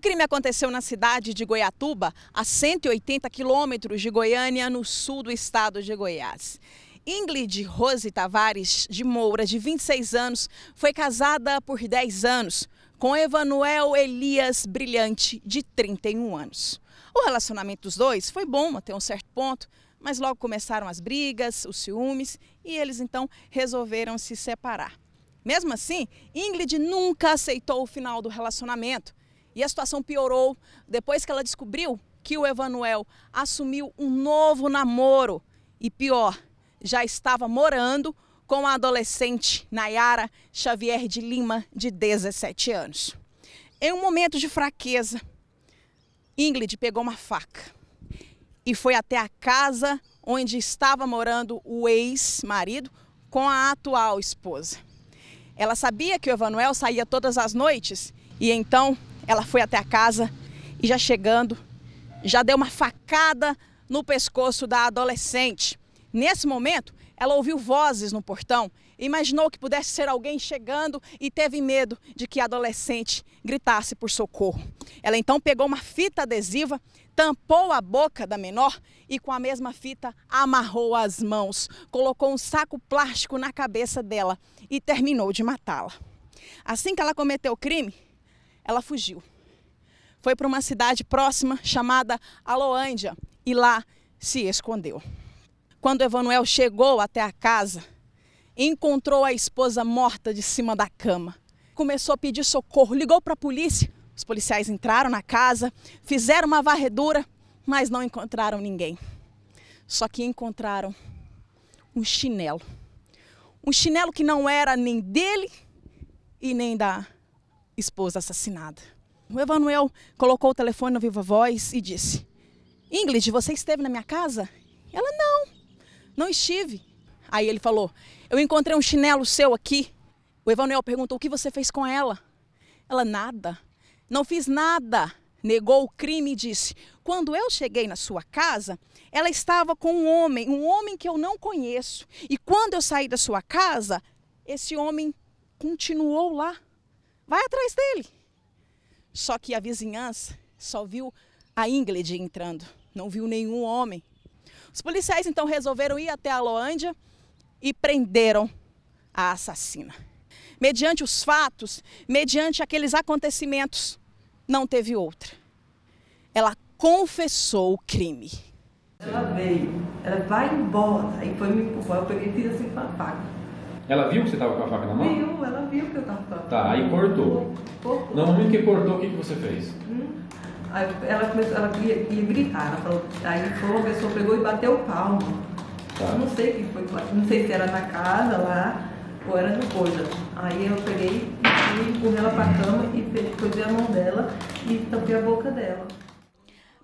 O crime aconteceu na cidade de Goiatuba, a 180 quilômetros de Goiânia, no sul do estado de Goiás. Ingrid Rose Tavares de Moura, de 26 anos, foi casada por 10 anos com Evanuel Elias Brilhante, de 31 anos. O relacionamento dos dois foi bom até um certo ponto, mas logo começaram as brigas, os ciúmes e eles então resolveram se separar. Mesmo assim, Ingrid nunca aceitou o final do relacionamento e a situação piorou depois que ela descobriu que o Emanuel assumiu um novo namoro. E pior, já estava morando com a adolescente Nayara Xavier de Lima, de 17 anos. Em um momento de fraqueza, Ingrid pegou uma faca e foi até a casa onde estava morando o ex-marido com a atual esposa. Ela sabia que o Emanuel saía todas as noites e então ela foi até a casa e já chegando, já deu uma facada no pescoço da adolescente. Nesse momento, ela ouviu vozes no portão imaginou que pudesse ser alguém chegando e teve medo de que a adolescente gritasse por socorro. Ela então pegou uma fita adesiva, tampou a boca da menor e com a mesma fita amarrou as mãos, colocou um saco plástico na cabeça dela e terminou de matá-la. Assim que ela cometeu o crime, ela fugiu. Foi para uma cidade próxima chamada Aloândia e lá se escondeu. Quando Emanuel chegou até a casa, encontrou a esposa morta de cima da cama. Começou a pedir socorro, ligou para a polícia. Os policiais entraram na casa, fizeram uma varredura, mas não encontraram ninguém. Só que encontraram um chinelo. Um chinelo que não era nem dele e nem da esposa assassinada. O Emanuel colocou o telefone no Viva Voz e disse: Ingrid, você esteve na minha casa? Ela não, não estive. Aí ele falou: Eu encontrei um chinelo seu aqui. O Emanuel perguntou: O que você fez com ela? Ela: Nada. Não fiz nada. Negou o crime e disse: Quando eu cheguei na sua casa, ela estava com um homem, um homem que eu não conheço. E quando eu saí da sua casa, esse homem continuou lá vai atrás dele. Só que a vizinhança só viu a Ingrid entrando, não viu nenhum homem. Os policiais então resolveram ir até a Loândia e prenderam a assassina. Mediante os fatos, mediante aqueles acontecimentos, não teve outra. Ela confessou o crime. Ela veio, ela vai embora, e foi me empurrar, eu peguei e tirei assim ela viu que você estava com a faca na mão? Viu, ela viu que eu estava com a tá, faca. Tá, aí cortou. cortou. No momento que cortou, o que, que você fez? Hum. Aí ela começou, ela ia, ia gritar, ela falou, aí foi a pessoa pegou e bateu o palmo. Tá. Não sei que foi, não sei se era na casa lá ou era no coisa. Aí eu peguei e empurrei ela para a cama e peguei a mão dela e tampei a boca dela.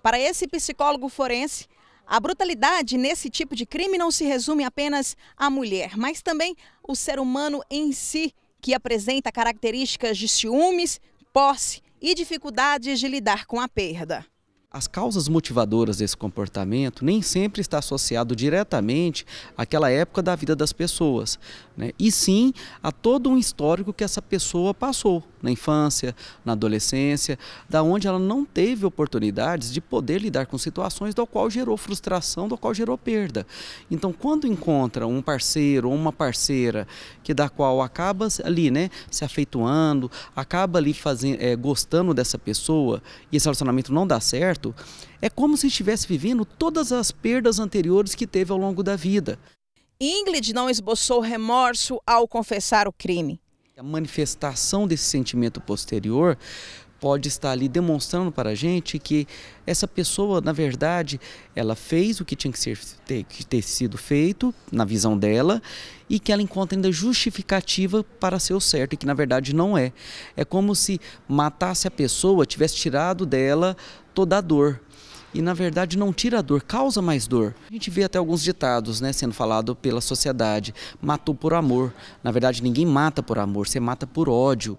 Para esse psicólogo forense, a brutalidade nesse tipo de crime não se resume apenas à mulher, mas também o ser humano em si, que apresenta características de ciúmes, posse e dificuldades de lidar com a perda. As causas motivadoras desse comportamento nem sempre está associado diretamente àquela época da vida das pessoas, né? e sim a todo um histórico que essa pessoa passou na infância, na adolescência, da onde ela não teve oportunidades de poder lidar com situações do qual gerou frustração, do qual gerou perda. Então, quando encontra um parceiro ou uma parceira que da qual acaba ali, né, se afeituando, acaba ali fazendo, é, gostando dessa pessoa e esse relacionamento não dá certo é como se estivesse vivendo todas as perdas anteriores que teve ao longo da vida. Ingrid não esboçou remorso ao confessar o crime. A manifestação desse sentimento posterior pode estar ali demonstrando para a gente que essa pessoa, na verdade, ela fez o que tinha que, ser, ter, que ter sido feito, na visão dela, e que ela encontra ainda justificativa para ser o certo, e que na verdade não é. É como se matasse a pessoa, tivesse tirado dela toda a dor. E na verdade não tira a dor, causa mais dor. A gente vê até alguns ditados né, sendo falado pela sociedade. Matou por amor. Na verdade, ninguém mata por amor, você mata por ódio.